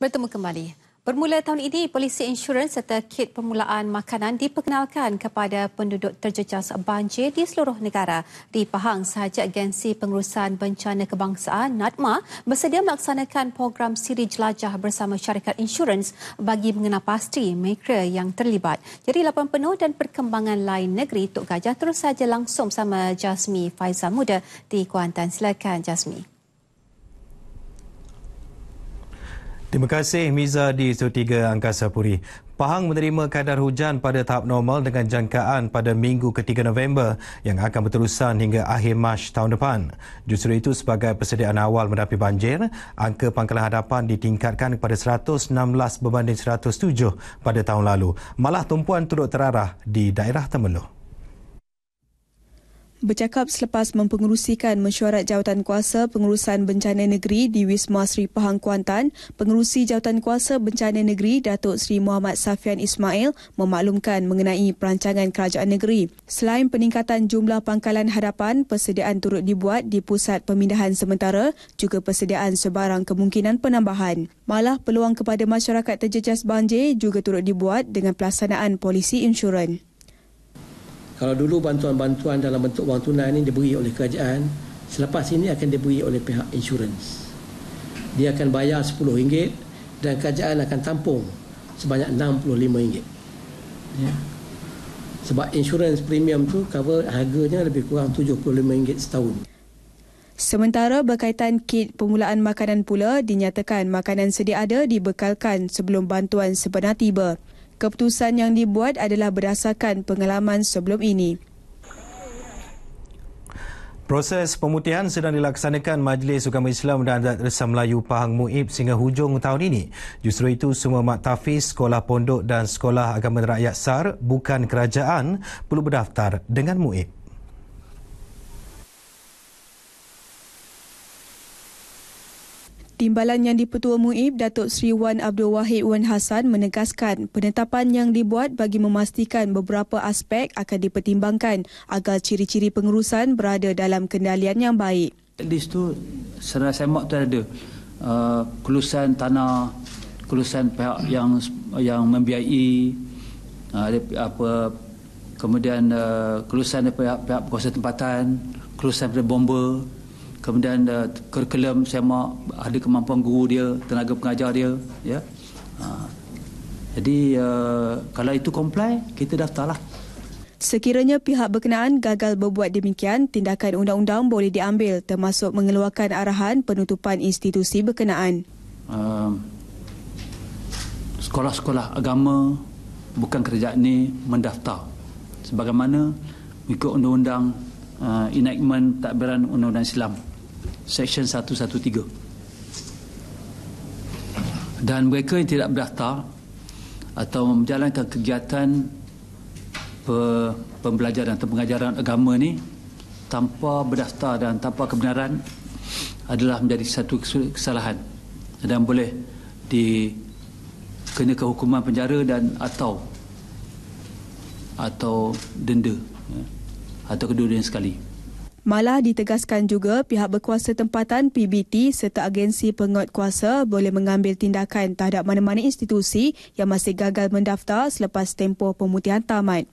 Bertemu kembali. Bermula tahun ini, polisi insurans serta kit permulaan makanan diperkenalkan kepada penduduk terjejas banjir di seluruh negara. Di Pahang sahaja agensi pengurusan bencana kebangsaan NADMA bersedia melaksanakan program siri jelajah bersama syarikat insurans bagi mengenal pasti mereka yang terlibat. Jadi lapan penuh dan perkembangan lain negeri Tok Gajah terus saja langsung sama Jasmi Faizal Muda di Kuantan. Silakan Jasmi. Terima kasih Miza di Studio 3 Angkasa Puri. Pahang menerima kadar hujan pada tahap normal dengan jangkaan pada minggu ketiga November yang akan berterusan hingga akhir Mac tahun depan. Justru itu sebagai persediaan awal menghadapi banjir, angka pangkalan hadapan ditingkatkan kepada 116 berbanding 107 pada tahun lalu. Malah tumpuan turut terarah di daerah Temeluh bercakap selepas mempengerusikan mesyuarat jawatan kuasa pengurusan bencana negeri di Wisma Sri Pahang Kuantan, pengerusi jawatan kuasa bencana negeri Datuk Sri Muhammad Safian Ismail memaklumkan mengenai perancangan kerajaan negeri. Selain peningkatan jumlah pangkalan hadapan, persediaan turut dibuat di pusat pemindahan sementara juga persediaan sebarang kemungkinan penambahan. Malah peluang kepada masyarakat terjejas banjir juga turut dibuat dengan pelaksanaan polisi insurans. Kalau dulu bantuan-bantuan dalam bentuk wang tunai ini diberi oleh kerajaan, selepas ini akan diberi oleh pihak insurans. Dia akan bayar RM10 dan kerajaan akan tampung sebanyak RM65. Ya. Sebab insurans premium tu cover harganya lebih kurang RM75 setahun. Sementara berkaitan kit pemulaan makanan pula dinyatakan makanan sedia ada dibekalkan sebelum bantuan sebenar tiba. Keputusan yang dibuat adalah berdasarkan pengalaman sebelum ini. Proses pemutihan sedang dilaksanakan Majlis Agama Islam dan Adat Resah Melayu Pahang Muib sehingga hujung tahun ini. Justru itu semua maktafis, sekolah pondok dan sekolah agama rakyat SAR bukan kerajaan perlu berdaftar dengan Muib. Timbalan yang dipertua Muib Datuk Sri Wan Abdul Wahid Wan Hasan menegaskan penetapan yang dibuat bagi memastikan beberapa aspek akan dipertimbangkan agar ciri-ciri pengurusan berada dalam kendalian yang baik. At least tu serai semak tu ada uh, kelusan tanah, kelusan pihak yang yang membiayai uh, ada uh, apa kemudian uh, kelusan pihak, pihak kuasa tempatan, kelusan daripada bomba kemudian uh, kurikulum sama ada kemampuan guru dia tenaga pengajar dia ya uh, jadi uh, kalau itu comply kita daftarlah Sekiranya pihak berkenaan gagal berbuat demikian, tindakan undang-undang boleh diambil termasuk mengeluarkan arahan penutupan institusi berkenaan. Uh, sekolah-sekolah agama bukan kerajaan ini mendaftar sebagaimana mengikut undang-undang uh, enactment takbiran undang-undang Islam section 113 dan mereka yang tidak berdaftar atau menjalankan kegiatan pe, pembelajaran atau pengajaran agama ni tanpa berdaftar dan tanpa kebenaran adalah menjadi satu kesalahan dan boleh di kena kehukuman penjara dan atau atau denda atau kedua-dua sekali. Malah ditegaskan juga pihak berkuasa tempatan PBT serta agensi penguat kuasa boleh mengambil tindakan terhadap mana-mana institusi yang masih gagal mendaftar selepas tempoh pemutihan tamat.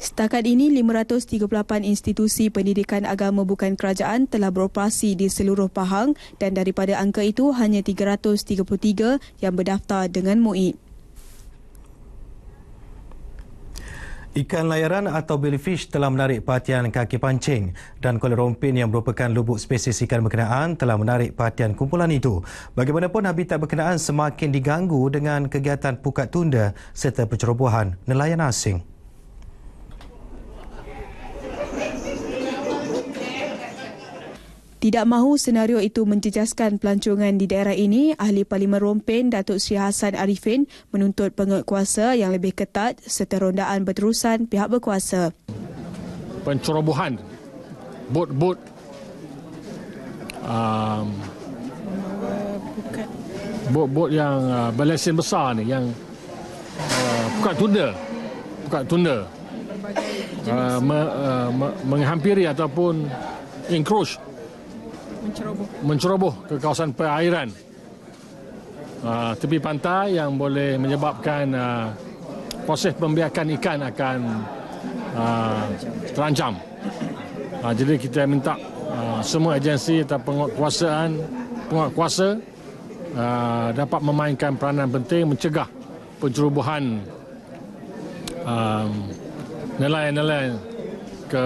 Setakat ini, 538 institusi pendidikan agama bukan kerajaan telah beroperasi di seluruh Pahang dan daripada angka itu, hanya 333 yang berdaftar dengan MUI. Ikan layaran atau billfish telah menarik perhatian kaki pancing dan kuala rompin yang merupakan lubuk spesies ikan berkenaan telah menarik perhatian kumpulan itu. Bagaimanapun, habitat berkenaan semakin diganggu dengan kegiatan pukat tunda serta pencerobohan nelayan asing. Tidak mahu senario itu menjejaskan pelancongan di daerah ini, Ahli Parlimen Rompin Datuk Sri Hassan Arifin menuntut penguatkuasa yang lebih ketat serta rondaan berterusan pihak berkuasa. Pencerobohan, bot-bot, um, bot-bot yang uh, berlesen besar ni, yang uh, buka tunda, bukan tunda. Uh, me, uh, me, menghampiri ataupun encroach menceroboh. Menceroboh ke kawasan perairan uh, tepi pantai yang boleh menyebabkan uh, proses pembiakan ikan akan uh, terancam. Uh, jadi kita minta uh, semua agensi atau penguatkuasaan penguatkuasa uh, dapat memainkan peranan penting mencegah pencerobohan um, nelayan-nelayan ke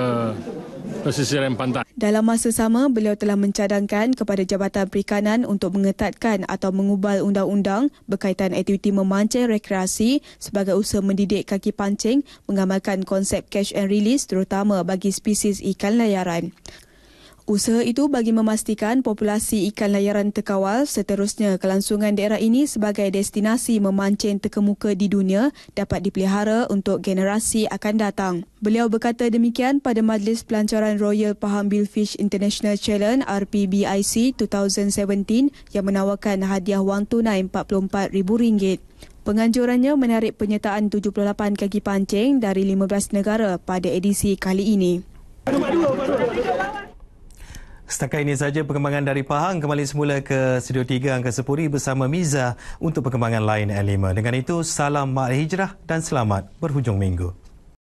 pesisiran pantai. Dalam masa sama, beliau telah mencadangkan kepada Jabatan Perikanan untuk mengetatkan atau mengubal undang-undang berkaitan aktiviti memancing rekreasi sebagai usaha mendidik kaki pancing mengamalkan konsep cash and release terutama bagi spesies ikan layaran. Usaha itu bagi memastikan populasi ikan layaran terkawal seterusnya kelangsungan daerah ini sebagai destinasi memancing terkemuka di dunia dapat dipelihara untuk generasi akan datang. Beliau berkata demikian pada Majlis Pelancaran Royal Pahang Billfish International Challenge RPBIC 2017 yang menawarkan hadiah wang tunai RM44,000. Penganjurannya menarik penyertaan 78 kaki pancing dari 15 negara pada edisi kali ini. Nombor 2, nombor 2. Setakat ini saja perkembangan dari Pahang kembali semula ke Studio 3 Angka Sepuri bersama Miza untuk perkembangan lain L5. Dengan itu, salam Mak Hijrah dan selamat berhujung minggu.